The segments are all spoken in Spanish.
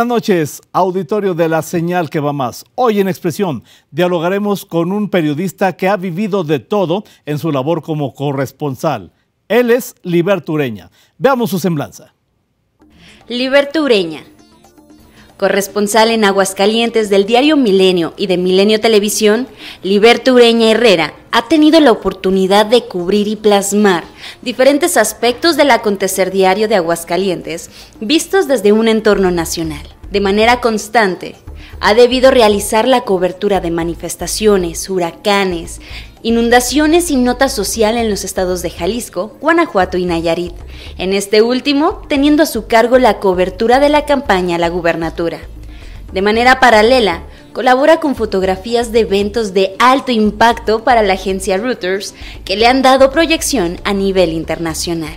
Buenas noches, auditorio de la señal que va más. Hoy en Expresión dialogaremos con un periodista que ha vivido de todo en su labor como corresponsal. Él es Libertureña. Veamos su semblanza. Libertureña corresponsal en Aguascalientes del diario Milenio y de Milenio Televisión, Liberto Ureña Herrera ha tenido la oportunidad de cubrir y plasmar diferentes aspectos del acontecer diario de Aguascalientes vistos desde un entorno nacional. De manera constante, ha debido realizar la cobertura de manifestaciones, huracanes, Inundaciones y nota social en los estados de Jalisco, Guanajuato y Nayarit. En este último, teniendo a su cargo la cobertura de la campaña a la gubernatura. De manera paralela, colabora con fotografías de eventos de alto impacto para la agencia Reuters que le han dado proyección a nivel internacional.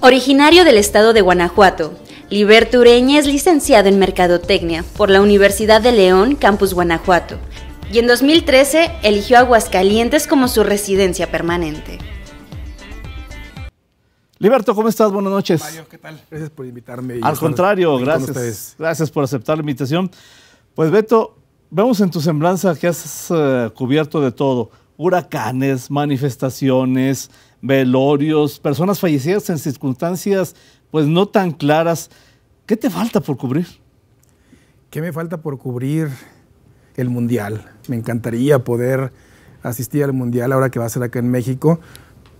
Originario del estado de Guanajuato, Liberto Ureña es licenciado en Mercadotecnia por la Universidad de León, Campus Guanajuato y en 2013 eligió Aguascalientes como su residencia permanente. Liberto, ¿cómo estás? Buenas noches. Mario, ¿qué tal? Gracias por invitarme. Al contrario, gracias. Gracias por aceptar la invitación. Pues Beto, vemos en tu semblanza que has eh, cubierto de todo. Huracanes, manifestaciones, velorios, personas fallecidas en circunstancias pues no tan claras. ¿Qué te falta por cubrir? ¿Qué me falta por cubrir? El Mundial me encantaría poder asistir al Mundial ahora que va a ser acá en México,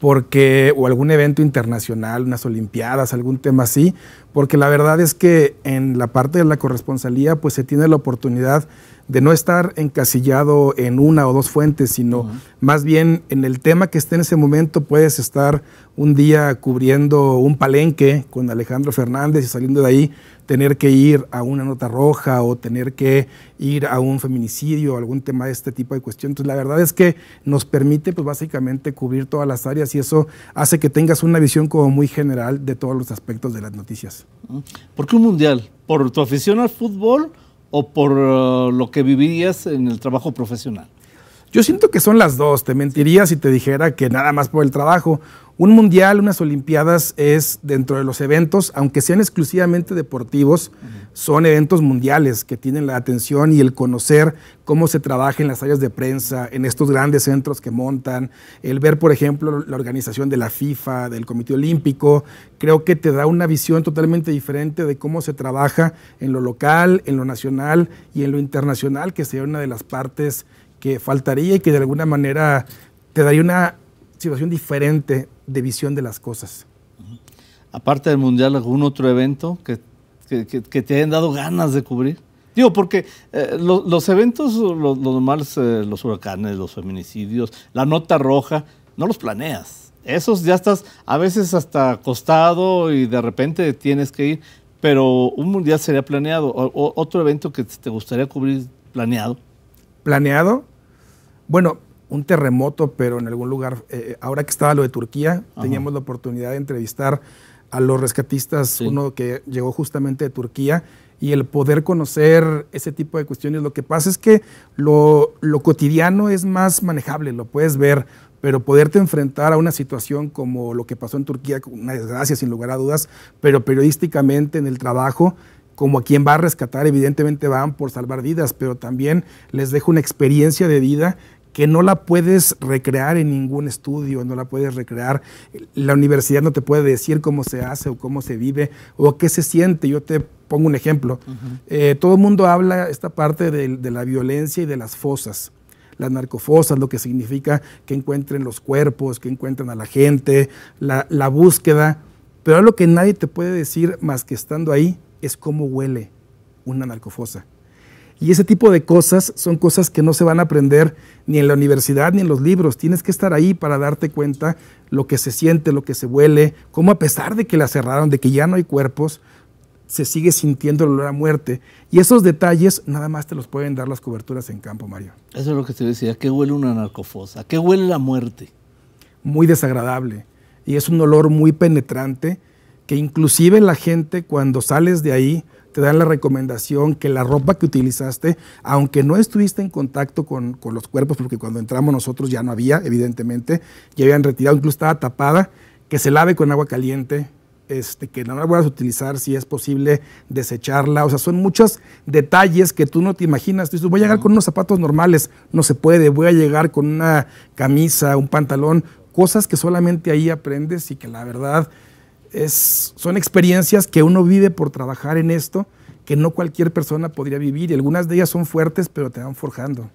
porque, o algún evento internacional, unas Olimpiadas, algún tema así, porque la verdad es que en la parte de la corresponsalía pues se tiene la oportunidad de no estar encasillado en una o dos fuentes, sino más bien en el tema que esté en ese momento puedes estar un día cubriendo un palenque con Alejandro Fernández y saliendo de ahí tener que ir a una nota roja o tener que ir a un feminicidio o algún tema de este tipo de cuestiones. Entonces, la verdad es que nos permite, pues básicamente, cubrir todas las áreas y eso hace que tengas una visión como muy general de todos los aspectos de las noticias. ¿Por qué un mundial? ¿Por tu afición al fútbol? o por eh, lo que vivirías en el trabajo profesional? Yo siento que son las dos. Te mentiría si te dijera que nada más por el trabajo. Un mundial, unas olimpiadas es dentro de los eventos, aunque sean exclusivamente deportivos, son eventos mundiales que tienen la atención y el conocer cómo se trabaja en las áreas de prensa, en estos grandes centros que montan, el ver, por ejemplo, la organización de la FIFA, del Comité Olímpico, creo que te da una visión totalmente diferente de cómo se trabaja en lo local, en lo nacional y en lo internacional, que sería una de las partes que faltaría y que de alguna manera te daría una situación diferente de visión de las cosas. Aparte del Mundial, ¿algún otro evento que, que, te hayan dado ganas de cubrir? Digo, porque eh, los eventos, los, normales, eh, los huracanes, los feminicidios, la nota roja, no los planeas. Esos ya estás a veces hasta acostado y de repente tienes que ir, pero un mundial sería planeado. ¿Otro evento que te gustaría cubrir planeado? ¿Planeado? Bueno, un terremoto, pero en algún lugar, eh, eh, ahora que estaba lo de Turquía, teníamos la oportunidad de entrevistar a los rescatistas, uno que llegó justamente de Turquía, y el poder conocer ese tipo de cuestiones. Lo que pasa es que lo, lo cotidiano es más manejable, lo puedes ver, pero poderte enfrentar a una situación como lo que pasó en Turquía, una desgracia sin lugar a dudas, pero periodísticamente en el trabajo, como a quien va a rescatar, evidentemente van por salvar vidas, pero también les dejo una experiencia de vida que no la puedes recrear en ningún estudio, no la puedes recrear. La universidad no te puede decir cómo se hace o cómo se vive o qué se siente. Yo te pongo un ejemplo. Eh, todo el mundo habla esta parte de, la violencia y de las fosas las narcofosas, lo que significa que encuentren los cuerpos, que encuentran a la gente, la, la búsqueda. Pero lo que nadie te puede decir más que estando ahí es cómo huele una narcofosa. Y ese tipo de cosas son cosas que no se van a aprender ni en la universidad ni en los libros. Tienes que estar ahí para darte cuenta lo que se siente, lo que se huele, cómo a pesar de que la cerraron, de que ya no hay cuerpos, se sigue sintiendo el olor a muerte. Y esos detalles nada más te los pueden dar las coberturas en campo, Mario. Eso es lo que te decía. qué huele una narcofosa? qué huele la muerte? Muy desagradable. Y es un olor muy penetrante que inclusive la gente cuando sales de ahí te dan la recomendación que la ropa que utilizaste, aunque no estuviste en contacto con, los cuerpos, porque cuando entramos nosotros ya no había, evidentemente, ya habían retirado, incluso estaba tapada, que se lave con agua caliente, este, que no la puedas utilizar, si es posible desecharla. O sea, son muchos detalles que tú no te imaginas. Tú dices, voy a llegar con unos zapatos normales, no se puede, voy a llegar con una camisa, un pantalón, cosas que solamente ahí aprendes y que la verdad son experiencias que uno vive por trabajar en esto, que no cualquier persona podría vivir. Y algunas de ellas son fuertes, pero te van forjando.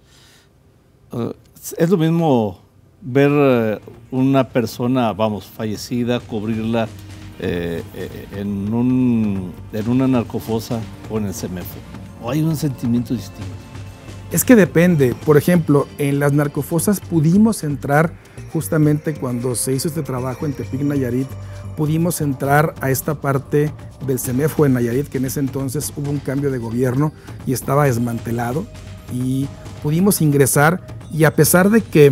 Ah, es lo mismo ver eh, una persona, vamos, fallecida, cubrirla eh, eh, en, un, en una narcofosa o en el cemento ¿O hay un sentimiento distinto? Es que depende. Por ejemplo, en las narcofosas pudimos entrar justamente cuando se hizo este trabajo en Tepic Nayarit pudimos entrar a esta parte del CEMEFO en Nayarit, que en ese entonces hubo un cambio de gobierno y estaba desmantelado, y pudimos ingresar y a pesar de que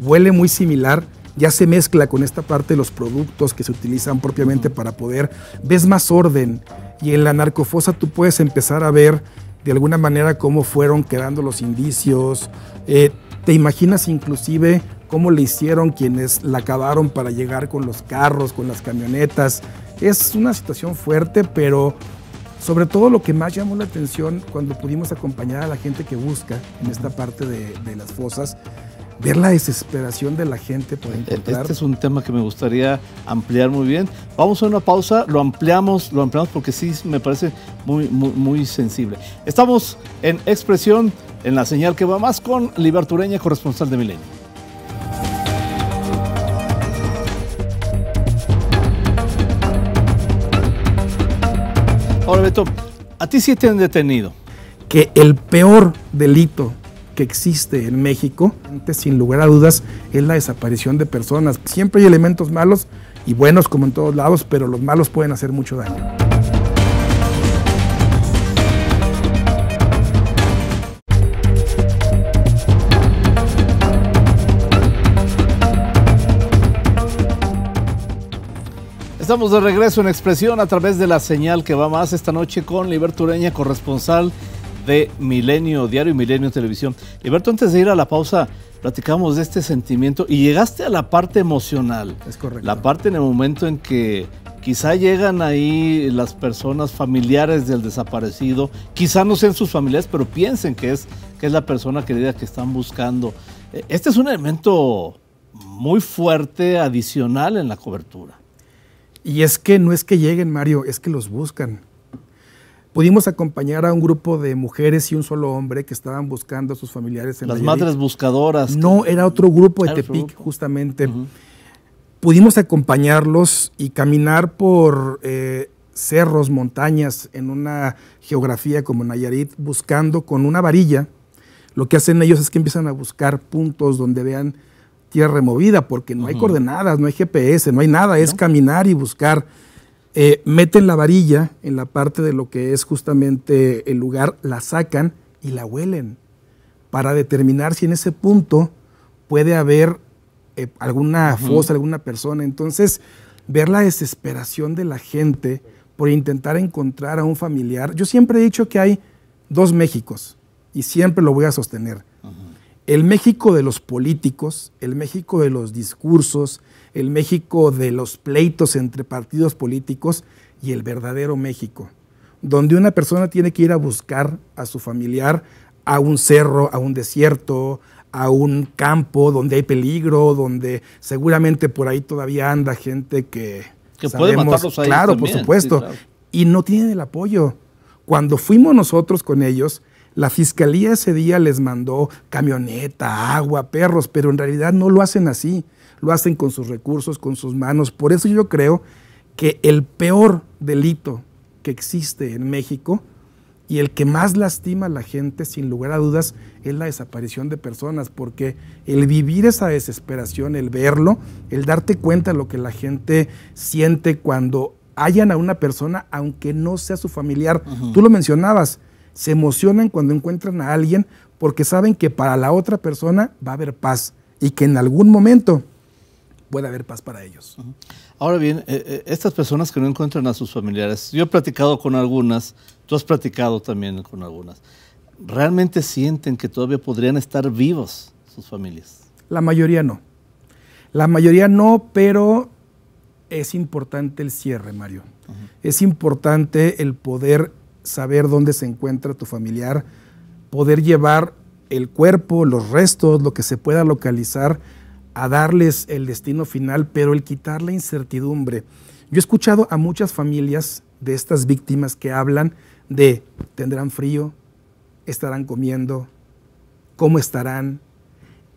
huele muy similar, ya se mezcla con esta parte de los productos que se utilizan propiamente para poder, ves más orden y en la narcofosa tú puedes empezar a ver de alguna manera cómo fueron quedando los indicios, eh, te imaginas inclusive cómo le hicieron quienes la acabaron para llegar con los carros, con las camionetas. Es una situación fuerte, pero sobre todo lo que más llamó la atención cuando pudimos acompañar a la gente que busca en esta parte de, las fosas, ver la desesperación de la gente por e-, e-, encontrar. Este es un tema que me gustaría ampliar muy bien. Vamos a una pausa, lo ampliamos, lo ampliamos porque sí me parece muy, muy, muy sensible. Estamos en Expresión, en la señal que va más con Libertureña, corresponsal de Milenio. Ahora, Beto, a ti sí te han detenido. Que el peor delito que existe en México, sin lugar a dudas, es la desaparición de personas. Siempre hay elementos malos y buenos como en todos lados, pero los malos pueden hacer mucho daño. Estamos de regreso en Expresión a través de la señal que va más esta noche con Liberto Ureña, corresponsal de Milenio Diario y Milenio Televisión. Liberto, antes de ir a la pausa, platicamos de este sentimiento y llegaste a la parte emocional. Es correcto. La parte en el momento en que quizá llegan ahí las personas familiares del desaparecido, quizá no sean sus familiares, pero piensen que es, que es la persona querida que están buscando. Eh, este es un elemento muy fuerte adicional en la cobertura. Y es que no es que lleguen, Mario, es que los buscan. Pudimos acompañar a un grupo de mujeres y un solo hombre que estaban buscando a sus familiares en Las madres buscadoras. No, era otro grupo de Tepic, justamente. Pudimos acompañarlos y caminar por eh, cerros, montañas, en una geografía como Nayarit, buscando con una varilla. Lo que hacen ellos es que empiezan a buscar puntos donde vean tierra removida, porque no hay coordenadas, no hay GPS, no hay nada, es caminar y buscar. Eh, meten la varilla en la parte de lo que es justamente el lugar, la sacan y la huelen para determinar si en ese punto puede haber eh, alguna fosa, alguna persona. Entonces, ver la desesperación de la gente por intentar encontrar a un familiar. Yo siempre he dicho que hay dos Méxicos y siempre lo voy a sostener el México de los políticos, el México de los discursos, el México de los pleitos entre partidos políticos y el verdadero México, donde una persona tiene que ir a buscar a su familiar a un cerro, a un desierto, a un campo donde hay peligro, donde seguramente por ahí todavía anda gente que... Que puede matarlos Claro, por supuesto. Y no tienen el apoyo. Cuando fuimos nosotros con ellos, la fiscalía ese día les mandó camioneta, agua, perros, pero en realidad no lo hacen así, lo hacen con sus recursos, con sus manos. Por eso yo creo que el peor delito que existe en México y el que más lastima a la gente, sin lugar a dudas, es la desaparición de personas, porque el vivir esa desesperación, el verlo, el darte cuenta de lo que la gente siente cuando hallan a una persona, aunque no sea su familiar, tú lo mencionabas, se emocionan cuando encuentran a alguien porque saben que para la otra persona va a haber paz y que en algún momento puede haber paz para ellos. Ahora bien, eh, eh, estas personas que no encuentran a sus familiares, yo he platicado con algunas, tú has platicado también con algunas, ¿realmente sienten que todavía podrían estar vivos sus familias? La mayoría no. La mayoría no, pero es importante el cierre, Mario. Es importante el poder saber dónde se encuentra tu familiar, poder llevar el cuerpo, los restos, lo que se pueda localizar, a darles el destino final, pero el quitar la incertidumbre. Yo he escuchado a muchas familias de estas víctimas que hablan de tendrán frío, estarán comiendo, cómo estarán.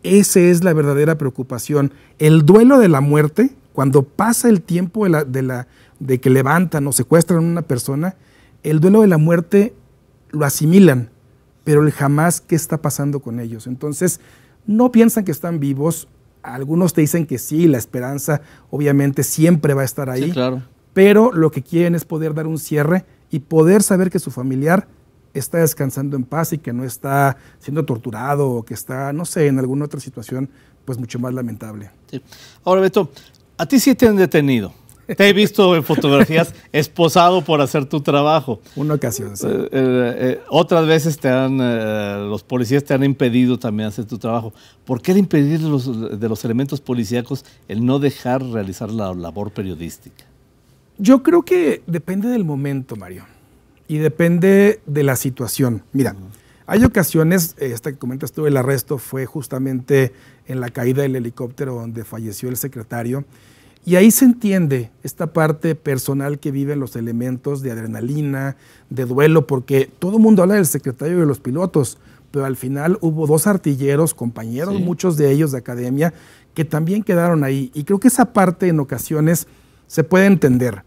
Esa es la verdadera preocupación. El duelo de la muerte, cuando pasa el tiempo de, que levantan o secuestran a una persona, el duelo de la muerte lo asimilan, pero jamás, ¿qué está pasando con ellos? Entonces, no piensan que están vivos. Algunos te dicen que sí, la esperanza obviamente siempre va a estar ahí. Sí, claro. Pero lo que quieren es poder dar un cierre y poder saber que su familiar está descansando en paz y que no está siendo torturado o que está, no sé, en alguna otra situación pues mucho más lamentable. Ahora, Beto, a ti sí te han detenido. Te he visto en fotografías esposado por hacer tu trabajo. Una ocasión, sí. Eh, eh, eh, otras veces te han, los policías te han impedido también hacer tu trabajo. ¿Por qué el impedir de los elementos policíacos el no dejar realizar la labor periodística? Yo creo que depende del momento, Mario, y depende de la situación. Mira, hay ocasiones, esta que comentas tú, el arresto fue justamente en la caída del helicóptero donde falleció el secretario. Y ahí se entiende esta parte personal que viven los elementos de adrenalina, de duelo, porque todo el mundo habla del secretario de los pilotos, pero al final hubo dos artilleros, compañeros, muchos de ellos de academia, que también quedaron ahí. Y creo que esa parte en ocasiones se puede entender.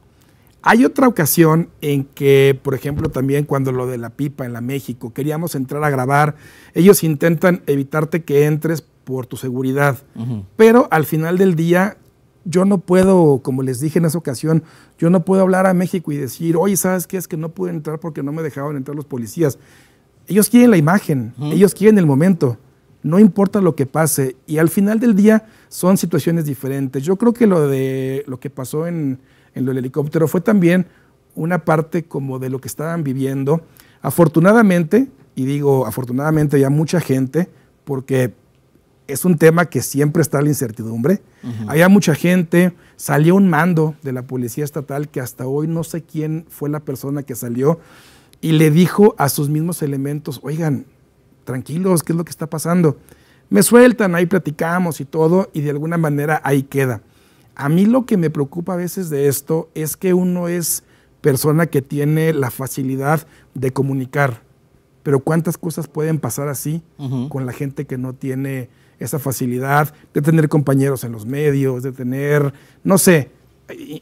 Hay otra ocasión en que, por ejemplo, también cuando lo de la pipa en la México, queríamos entrar a grabar, ellos intentan evitarte que entres por tu seguridad, pero al final del día yo no puedo, como les dije en esa ocasión, yo no puedo hablar a México y decir, oye, ¿sabes qué? Es que no pude entrar porque no me dejaban entrar los policías. Ellos quieren la imagen, ellos quieren el momento, no importa lo que pase. Y al final del día son situaciones diferentes. Yo creo que lo de lo que pasó en, en lo del helicóptero fue también una parte como de lo que estaban viviendo. Afortunadamente, y digo afortunadamente ya mucha gente, porque es un tema que siempre está la incertidumbre. Había mucha gente, salió un mando de la Policía Estatal que hasta hoy no sé quién fue la persona que salió y le dijo a sus mismos elementos, oigan, tranquilos, ¿qué es lo que está pasando? Me sueltan, ahí platicamos y todo, y de alguna manera ahí queda. A mí lo que me preocupa a veces de esto es que uno es persona que tiene la facilidad de comunicar, pero cuántas cosas pueden pasar así con la gente que no tiene esa facilidad de tener compañeros en los medios, de tener, no sé,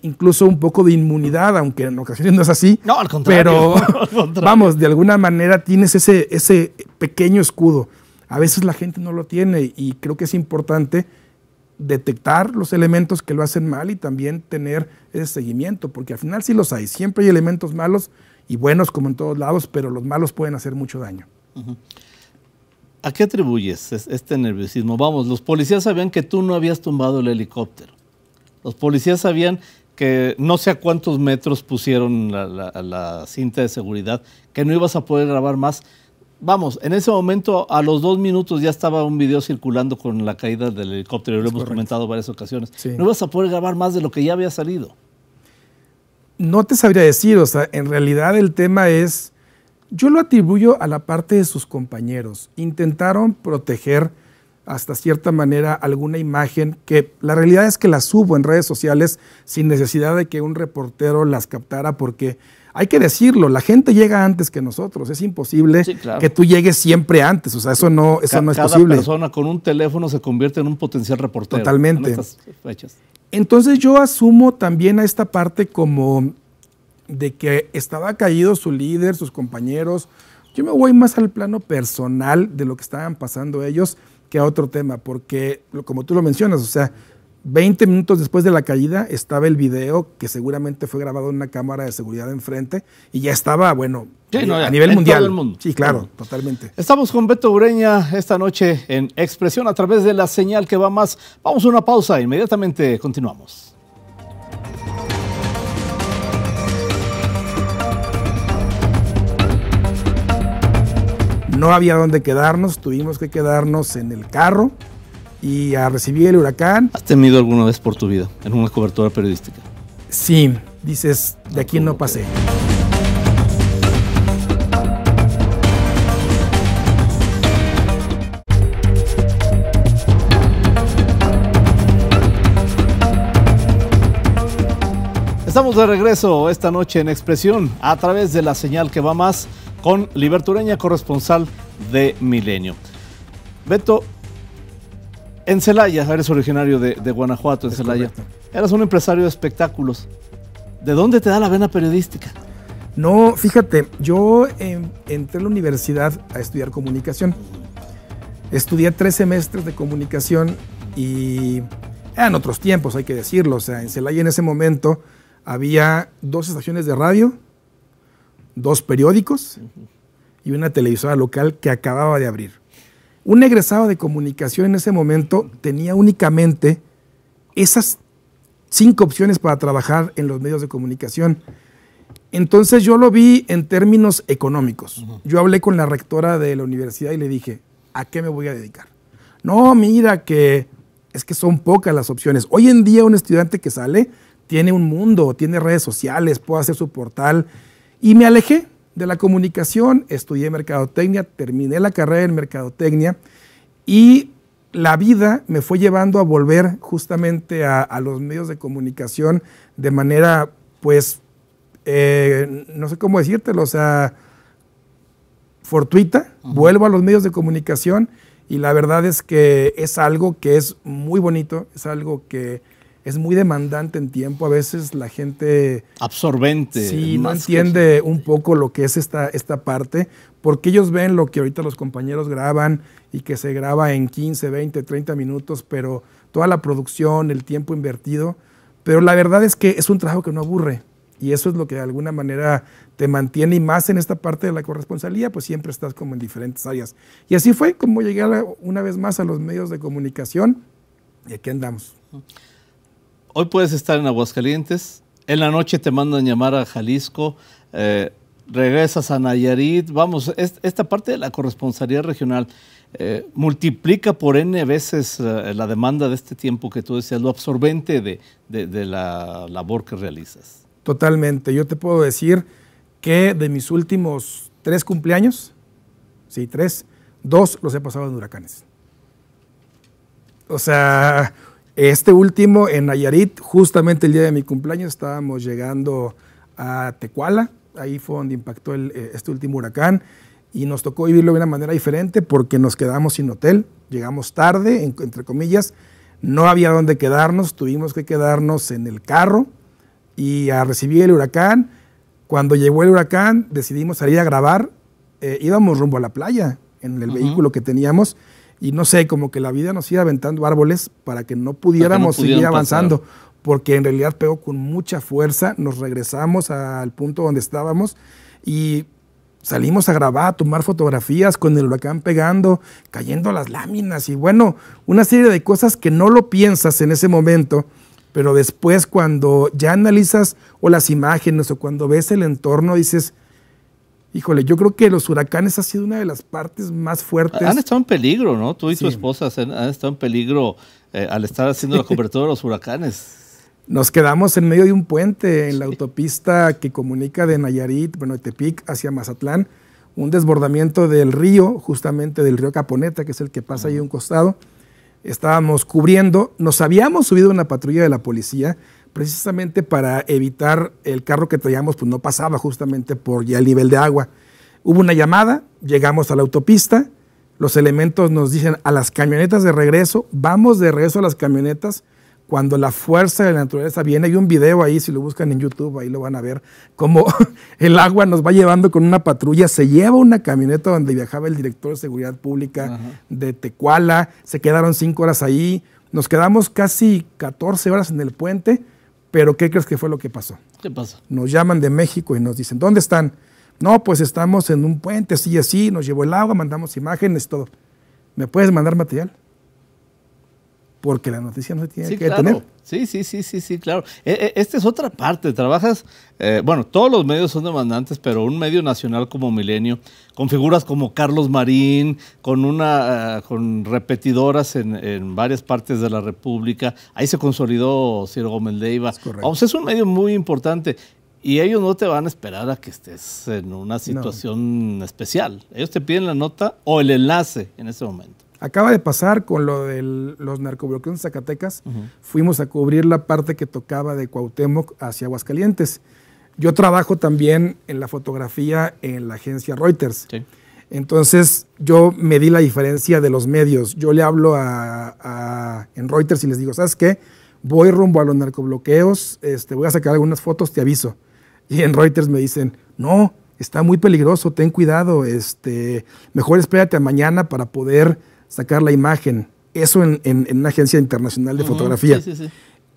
incluso un poco de inmunidad, aunque en ocasiones no es así. No, al contrario. Pero vamos, de alguna manera tienes ese, ese pequeño escudo. A veces la gente no lo tiene y creo que es importante detectar los elementos que lo hacen mal y también tener ese seguimiento, porque al final sí los hay. Siempre hay elementos malos y buenos como en todos lados, pero los malos pueden hacer mucho daño. ¿A qué atribuyes este nerviosismo? Vamos, los policías sabían que tú no habías tumbado el helicóptero. Los policías sabían que no sé a cuántos metros pusieron la, cinta de seguridad, que no ibas a poder grabar más. Vamos, en ese momento, a los dos minutos ya estaba un video circulando con la caída del helicóptero, lo hemos comentado varias ocasiones. No ibas a poder grabar más de lo que ya había salido. No te sabría decir, o sea, en realidad el tema es yo lo atribuyo a la parte de sus compañeros. Intentaron proteger hasta cierta manera alguna imagen que la realidad es que la subo en redes sociales sin necesidad de que un reportero las captara porque hay que decirlo, la gente llega antes que nosotros, es imposible que tú llegues siempre antes, o sea, eso no, es posible. Cada persona con un teléfono se convierte en un potencial reportero. Totalmente. Entonces yo asumo también a esta parte como de que estaba caído su líder, sus compañeros. Yo me voy más al plano personal de lo que estaban pasando ellos que a otro tema, porque como tú lo mencionas, o sea, 20 minutos después de la caída estaba el video que seguramente fue grabado en una cámara de seguridad enfrente y ya estaba, bueno, a nivel mundial. Sí, claro, totalmente. Estamos con Beto Ureña esta noche en Expresión a través de la señal que va más. Vamos a una pausa, inmediatamente continuamos. No había dónde quedarnos, tuvimos que quedarnos en el carro y a recibir el huracán. ¿Has temido alguna vez por tu vida en una cobertura periodística? Sí, dices, de aquí no pasé. Estamos de regreso esta noche en Expresión a través de la señal que va más con Libertureña, corresponsal de Milenio. Beto, en Celaya, eres originario de, Guanajuato, en Celaya. Eras un empresario de espectáculos. ¿De dónde te da la vena periodística? No, fíjate, yo em, entré a la universidad a estudiar comunicación. Estudié tres semestres de comunicación y eran otros tiempos, hay que decirlo. O sea, en Celaya en ese momento había dos estaciones de radio, dos periódicos y una televisora local que acababa de abrir. Un egresado de comunicación en ese momento tenía únicamente esas cinco opciones para trabajar en los medios de comunicación. Entonces yo lo vi en términos económicos. Yo hablé con la rectora de la universidad y le dije, ¿a qué me voy a dedicar? No, mira que es que son pocas las opciones. Hoy en día un estudiante que sale tiene un mundo, tiene redes sociales, puede hacer su portal y me alejé de la comunicación, estudié mercadotecnia, terminé la carrera en mercadotecnia y la vida me fue llevando a volver justamente a, los medios de comunicación de manera, pues, eh, no sé cómo decírtelo, o sea, fortuita, vuelvo a los medios de comunicación y la verdad es que es algo que es muy bonito, es algo que es muy demandante en tiempo. A veces la gente... Absorbente. Sí, no entiende un poco lo que es esta, esta parte, porque ellos ven lo que ahorita los compañeros graban y que se graba en 15, 20, 30 minutos, pero toda la producción, el tiempo invertido. Pero la verdad es que es un trabajo que no aburre. Y eso es lo que de alguna manera te mantiene y más en esta parte de la corresponsalía, pues siempre estás como en diferentes áreas. Y así fue como llegué una vez más a los medios de comunicación y aquí andamos hoy puedes estar en Aguascalientes, en la noche te mandan llamar a Jalisco, eh, regresas a Nayarit, vamos, esta parte de la corresponsalía regional eh, multiplica por n veces eh, la demanda de este tiempo que tú decías, lo absorbente de, de la labor que realizas. Totalmente, yo te puedo decir que de mis últimos tres cumpleaños, sí, tres, dos los he pasado en huracanes. O sea, este último en Nayarit, justamente el día de mi cumpleaños, estábamos llegando a Tecuala, ahí fue donde impactó eh, este último huracán y nos tocó vivirlo de una manera diferente porque nos quedamos sin hotel, llegamos tarde, entre comillas, no había dónde quedarnos, tuvimos que quedarnos en el carro y a recibir el huracán. Cuando llegó el huracán decidimos salir a grabar, eh, íbamos rumbo a la playa en el vehículo que teníamos y no sé, como que la vida nos iba aventando árboles para que no pudiéramos seguir avanzando, porque en realidad pegó con mucha fuerza, nos regresamos al punto donde estábamos y salimos a grabar, a tomar fotografías con el huracán pegando, cayendo las láminas y bueno, una serie de cosas que no lo piensas en ese momento, pero después cuando ya analizas o las imágenes o cuando ves el entorno dices, Híjole, yo creo que los huracanes ha sido una de las partes más fuertes. Han estado en peligro, ¿no? Tú y tu esposa han, estado en peligro eh, al estar haciendo la cobertura de los huracanes. Nos quedamos en medio de un puente en la autopista que comunica de Nayarit, bueno, de Tepic hacia Mazatlán. Un desbordamiento del río, justamente del río Caponeta, que es el que pasa ahí a un costado. Estábamos cubriendo, nos habíamos subido una patrulla de la policía precisamente para evitar el carro que traíamos, pues no pasaba justamente por ya el nivel de agua. Hubo una llamada, llegamos a la autopista, los elementos nos dicen a las camionetas de regreso, vamos de regreso a las camionetas cuando la fuerza de la naturaleza viene. Hay un video ahí, si lo buscan en YouTube, ahí lo van a ver, como el agua nos va llevando con una patrulla, se lleva una camioneta donde viajaba el director de Seguridad Pública de Tecuala, se quedaron cinco horas ahí, nos quedamos casi 14 horas en el puente pero ¿qué crees que fue lo que pasó? ¿Qué pasó? Nos llaman de México y nos dicen, ¿dónde están? No, pues estamos en un puente, así y así, nos llevó el agua, mandamos imágenes, todo. ¿Me puedes mandar material? porque la noticia no se tiene que tener. Sí, sí, sí, sí, sí, claro. E, e, esta es otra parte. Trabajas, eh, bueno, todos los medios son demandantes, pero un medio nacional como Milenio, con figuras como Carlos Marín, con una, eh, con repetidoras en, varias partes de la República. Ahí se consolidó Ciro Gómez Leiva. Es, o sea, es un medio muy importante. Y ellos no te van a esperar a que estés en una situación especial. Ellos te piden la nota o el enlace en ese momento. Acaba de pasar con lo de los narcobloqueos en Zacatecas. Fuimos a cubrir la parte que tocaba de Cuauhtémoc hacia Aguascalientes. Yo trabajo también en la fotografía en la agencia Reuters. Entonces yo me di la diferencia de los medios. Yo le hablo a, en Reuters y les digo, ¿sabes qué? Voy rumbo a los narcobloqueos, este, voy a sacar algunas fotos, te aviso. Y en Reuters me dicen, no, está muy peligroso, ten cuidado, este, mejor espérate a mañana para poder sacar la imagen. Eso en, en, una agencia internacional de fotografía.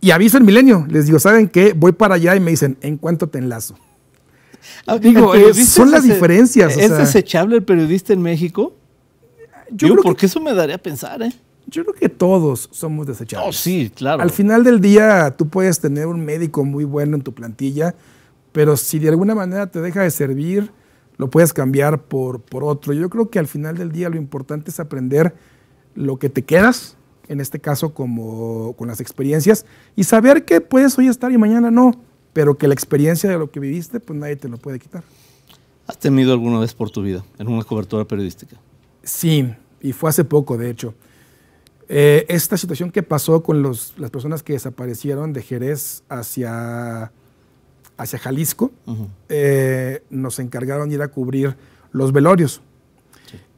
Y aviso el milenio, les digo, ¿saben qué? Voy para allá y me dicen, ¿en cuánto te enlazo? Ah, digo, eh, son las diferencias. ¿Es desechable el periodista en México? Yo creo porque que, eso me daría a pensar, ¿eh? Yo creo que todos somos desechables. Oh, sí, claro. Al final del día, tú puedes tener un médico muy bueno en tu plantilla, pero si de alguna manera te deja de servir, lo puedes cambiar por, por otro. Yo creo que al final del día lo importante es aprender lo que te quedas, en este caso como con las experiencias, y saber que puedes hoy estar y mañana no, pero que la experiencia de lo que viviste, pues nadie te lo puede quitar. ¿Has temido alguna vez por tu vida en una cobertura periodística? Sí, y fue hace poco, de hecho. Eh, esta situación que pasó con las personas que desaparecieron de Jerez hacia hacia Jalisco, eh, nos encargaron de ir a cubrir los velorios.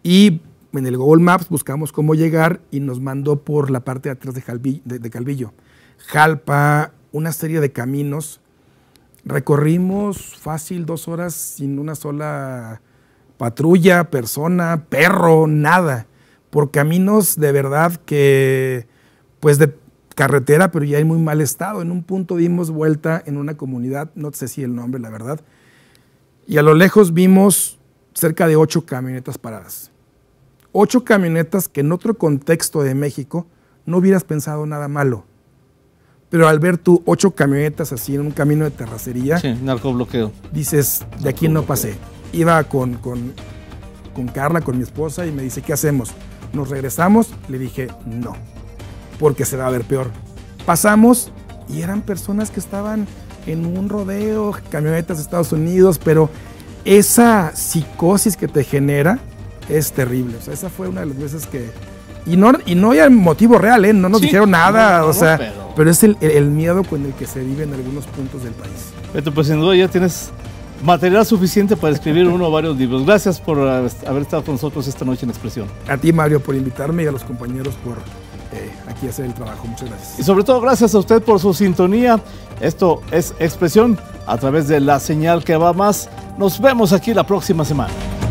Y en el Google Maps buscamos cómo llegar y nos mandó por la parte de atrás de, de Calvillo. Jalpa, una serie de caminos. Recorrimos fácil dos horas sin una sola patrulla, persona, perro, nada. Por caminos de verdad que, pues de carretera, pero ya hay muy mal estado. En un punto dimos vuelta en una comunidad, no sé si el nombre, la verdad, y a lo lejos vimos cerca de ocho camionetas paradas. Ocho camionetas que en otro contexto de México no hubieras pensado nada malo. Pero al ver tú ocho camionetas así en un camino de terracería, sí, bloqueo dices, de aquí no pasé. Iba con, con, con Carla, con mi esposa, y me dice, ¿qué hacemos? Nos regresamos, le dije, no porque se va a ver peor. Pasamos y eran personas que estaban en un rodeo, camionetas de Estados Unidos, pero esa psicosis que te genera es terrible. O sea, esa fue una de las veces que... Y no, y no hay motivo real, ¿eh? No nos dijeron nada, o sea... Pero, es el, miedo con el que se vive en algunos puntos del país. Beto, pues sin duda ya tienes material suficiente para escribir uno o varios libros. Gracias por haber estado con nosotros esta noche en Expresión. A ti, Mario, por invitarme y a los compañeros por aquí hacer el trabajo. Muchas gracias. Y sobre todo gracias a usted por su sintonía. Esto es Expresión a través de la señal que va más. Nos vemos aquí la próxima semana.